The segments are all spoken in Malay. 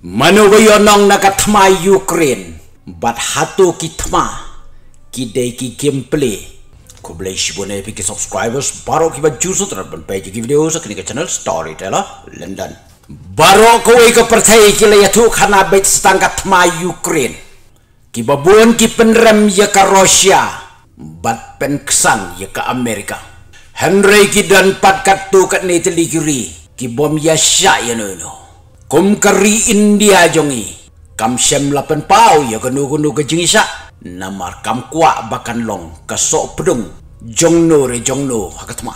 Manuwayonong nagatma Ukraine bat hatu ki kidai ki gameplay ko blai shibone epic subscribers baro ki bat juso tarban pe ki video sa kini channel storyteller london baro ko ek parthai ki la yatu khana bet stanga tma Ukraine ki babuan ki penrem ya ka Russia bat pen ksan ya ka Amerika Henry ki dan pat kat tu kat ni teligiri ki bom ya sya ya no, no kom kari India jongi. Kam sem lapen pau ya kenu kenu kejeng isa. Namar kam kuak bakan long kesok pedung. Jong no re jong no hakatma.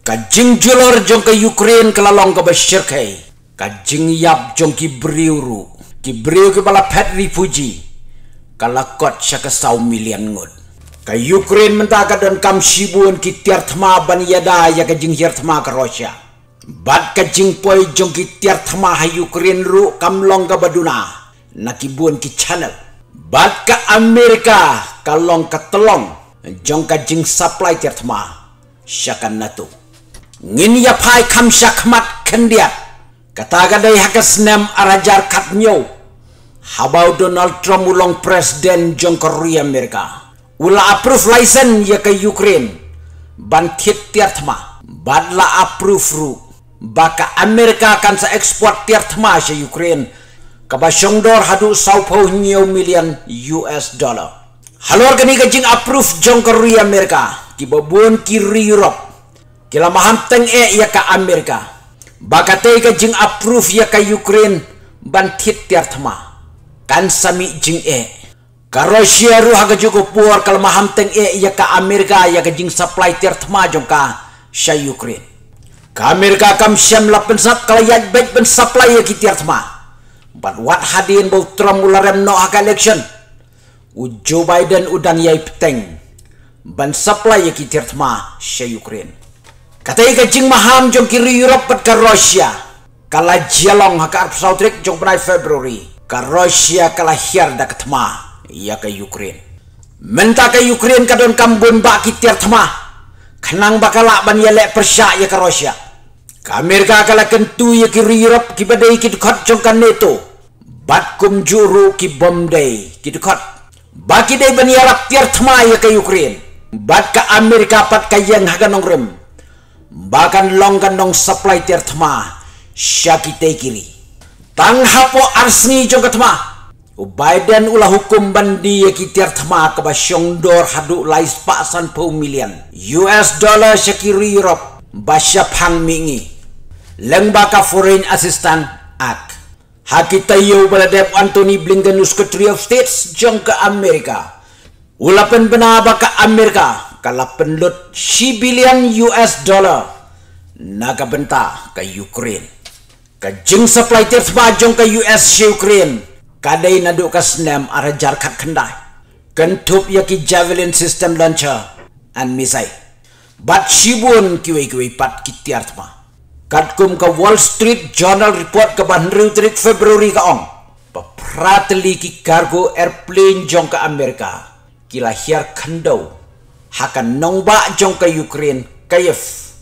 Kajing julor jong ke Ukraine kelalong ke Bashir kai. Kajing yap jong ki briuru. Ki briu ke bala pet refugee. Kalakot sya ke sau milian ngut. Ke Ukraine mentaka dan kam sibuan ki tiartma ban yada ya kajing hiartma ke Rusia. Bad ka jingpoy jongki tiar thama ha Ukraine ru kamlong ka baduna nakibun ki channel. Bad ka Amerika kalong ka telong jong ka jing supply tiar thama syakan natu. Ngin ya pai kam syakmat kendia. Kata ka dai hakas nem arajar katnyo. Habau Donald Trump ulong presiden jong ri Amerika. Ula approve license ya ke Ukraine. Bantit tiar thama. Badla approve ru baka Amerika akan sa ekspor tiar tema sa Ukraine. Kabasyong dor hadu sau pau million US dollar. Halor gani gajing approve jongkar Amerika. Tiba buon kiri Europe. Kila teng e ya ke Amerika. Baka tay gajing approve ya ke Ukraine. Bantit tiar tema. Kan sami jing e. Ka Russia ru haga juga puar kalau teng e ya ke Amerika. Ya gajing supply tiar tema jongka sa Ukraine. Kamir ka kam siam la pensat kala yaj baik ben supply ya kitiar tema. Bat wat hadin bau tramular rem no ak election. U Joe Biden udang yai peteng. Ban supply ya kitiar tema sya Ukraine. Kata ika jing maham jong kiri Europe pat ka Russia. Kala jialong haka Arab Sautrik jong benai February. Ka Russia kala hiar da ketema ya ke Ukraine. Menta ke Ukraine kadon kam bun bak kitiar tema. Kenang bakalak ban yelek persyak ya ke Russia. Kamir ka kala kentu ya ki rirap ki badai ki dekat jongkan neto. Bat kum juru ki bom day ki dekat. Baki day bani Arab tiar tema ya ke Ukraine. Bat ka Amerika pat ka yang haga nong rem. Bahkan long kandong supply tiar tema syaki te kiri. Tang hapo arsni jongkat tema. Biden ulah hukum bandi ya ki tiar tema ke basyong dor haduk lais pasan pemilihan. US dollar syaki rirap basya pang mingi lengba ka foreign assistant ak hakita yo bala dep antony blinken secretary of state jong ke Amerika. ulapen bena baka Amerika kala penlut si billion us dollar naga benta ke ukraine ka jing supply tips ba jong ka us si ukraine kadai nadu ka snem arajar ka kendai kentup yaki javelin system launcher and missile bat sibun kiwi kiwi pat kiti artma. Kat kum ke Wall Street Journal report ke bahan trik Februari ke ong. Pepratli ki kargo airplane jong ke Amerika. Kila hiar kendau. Hakan nongba jong ke Ukraine kayef.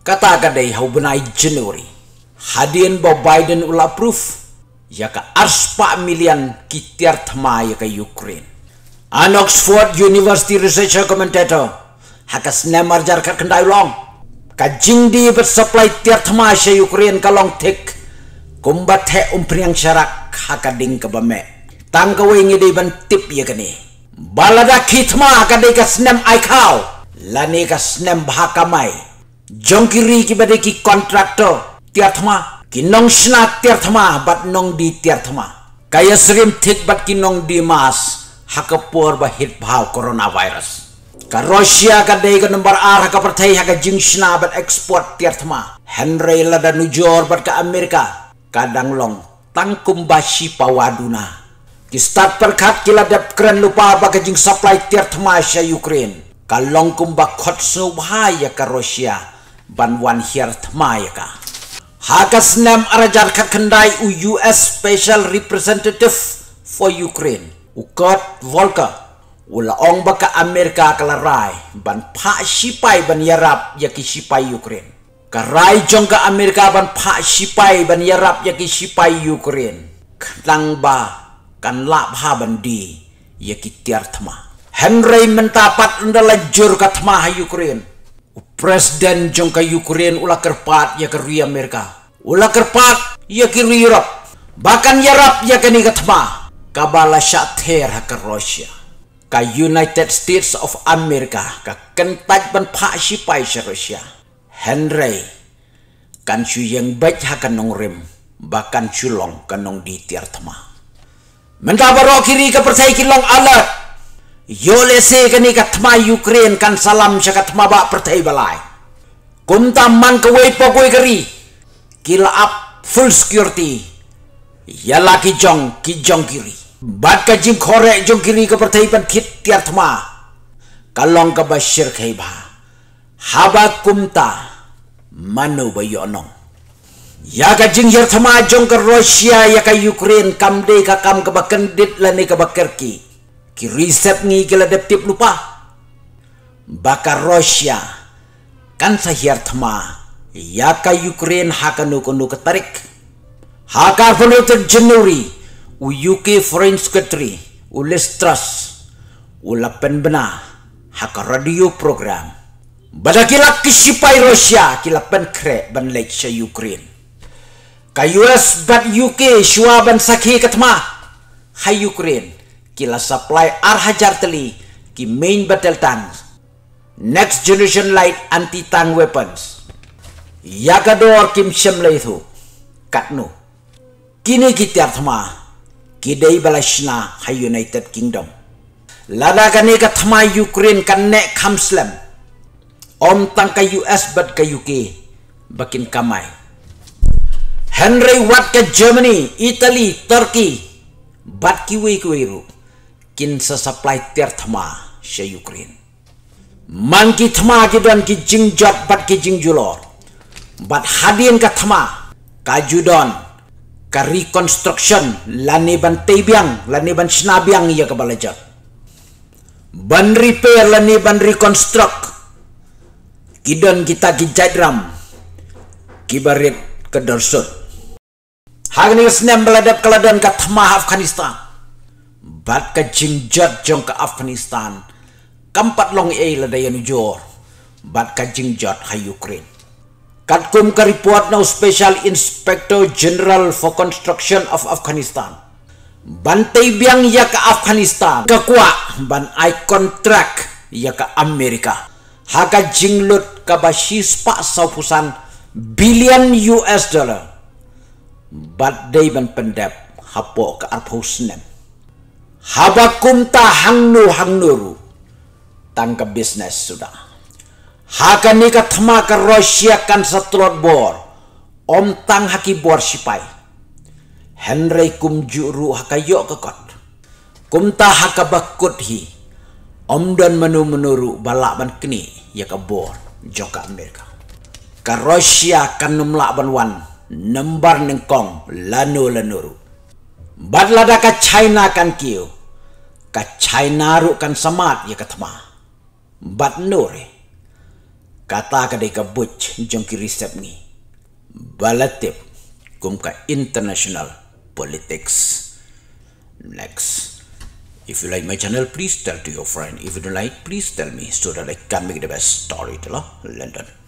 Kata agadai hau benai Januari. Hadian bo Biden ula proof. Ya ke arspa milian kiti artma ya ke Ukraine. An Oxford University Research Commentator hakas nemar jar ka kandai long ka jingdi ver supply tier thma she ukraine ka long thik kumba the umpriang sharak haka ding ka bame tang ka wing di ban tip ye kani balada khitma ka de ka snem ai khao la ne ka snem bha ka mai jongkiri ki bade ki contractor tier thma ki nong shna tier thma bat nong di tier thma kayasrim thik bat ki nong di mas hakapur bahit bhav corona virus ka Russia ka dei ka number ar ka pertai ha ka jingshna bat export tiat ma Henry lada nujor bat ka Amerika kadang long tangkum basi pawaduna ki start perkat kila dap kren lupa ba ka jing supply tiat ma Ukraine ka long kum ba khot so bhaya ka Russia ban wan hier ma ya ka Hakas nem arajar ka kendai u US special representative for Ukraine Ukot Volker วลองบักอเมริกากลรายบันพาชิปายบันยารับยากิชิปายยูเครนกรายจงกอเมริกาบันพาชิปายบันยารับยากิชิปายยูเครนคลังบากันลาภาบันดียากิเตียร์ธมาเฮนรีมันตาปัดอันดลจุรกัตมาฮยูเครนอุปรสเดนจงกยูเครนอุลักรปัดยากรีอเมริกาอุลักรปัดยากิรียุโรปบักันยารับยากินิกัตมากบาลชาเทร์ฮักรัสเซีย ka United States of America ka kentaj ban pha si pai si Russia Henry kan su yang baik ha kan nong rem bahkan su long kan nong di tiar tema menta baro kiri ka percai ki long ala yo le se ka ni ka tema Ukraine kan salam sya ka tema ba percai balai kum ta man ka wei po koi kari kill up full security Yalaki jong ki jong kiri บัดกะจิมขอแรจงกิรีกับประเทศปันทิดเตียรธมากะลองกับบัชเชอร์ไคบาฮาบากุมตามันุบายอนองยากะจิงเยอรธมาจงกับรัสเซียยากะยูเครนคำเดกะคำกับบักเกนดิตและในกับบักเกอร์กีกิริเซปงี้กิลาเดปติปลุปะบักรัสเซียกันสะเฮียร์ธมายากะยูเครนฮากันุกนุกตริกฮากาฟนุตจินูรี u UK Foreign Secretary u Liz Truss u lapen bena hak radio program bada kila kisipai Rusia kila pen kre ban leksha Ukraine ka US bat UK shua ban sakhi katma hai Ukraine kila supply arhajar teli ki main battle tanks next generation light anti tank weapons yakador kim shemlai katnu kini kita tyarthma kidai balashna ha united kingdom lada kan ka thma ukraine kan ne khamslem om tang ka us bat ka uk bakin kamai henry Watt ka germany italy turkey bat kiwi we ko iru kin sa supply ter thma she ukraine man ki thma ki don ki jing bat ki jing julor bat hadian ka thma ka judon ka reconstruction lani ban tebyang lani ban snabyang iya ka balaja ban repair lani ban reconstruct kidon kita ki jadram ki barit ka dorsot hagni snem baladap dan ka thama afghanistan bat ka jingjat jong ka afghanistan kampat long e ladayan jor bat ka jingjat ha ukraine Katkum karipuat na Special Inspector General for Construction of Afghanistan. Bantay biang ya ka Afghanistan. Kakwa ban ay contract ya ka Amerika. Haka jinglut ka ba sa pusan billion US dollar. Bat day ban pendap hapo ka arpusnem. Habakum ta hangnu hangnuru. Tangka business sudah. Hakan ni kat tema ke Rusia kan setelot bor. Om tang haki bor sipai. Henry kum juru haka yok kekot. Kum ta haka hi. Om dan menu menuru balak ban kini ya ke bor joka Amerika. Ke Rusia kan numlak ban wan nembar nengkong lanu lanuru. Badlada ke China kan kiu. Ke China ru kan semat ya ke tema. Bat nuri. Kata kadai ka buj jongki risep ni. Balatip kum ka international politics. Next. If you like my channel, please tell to your friend. If you don't like, please tell me so that I can make the best story to London.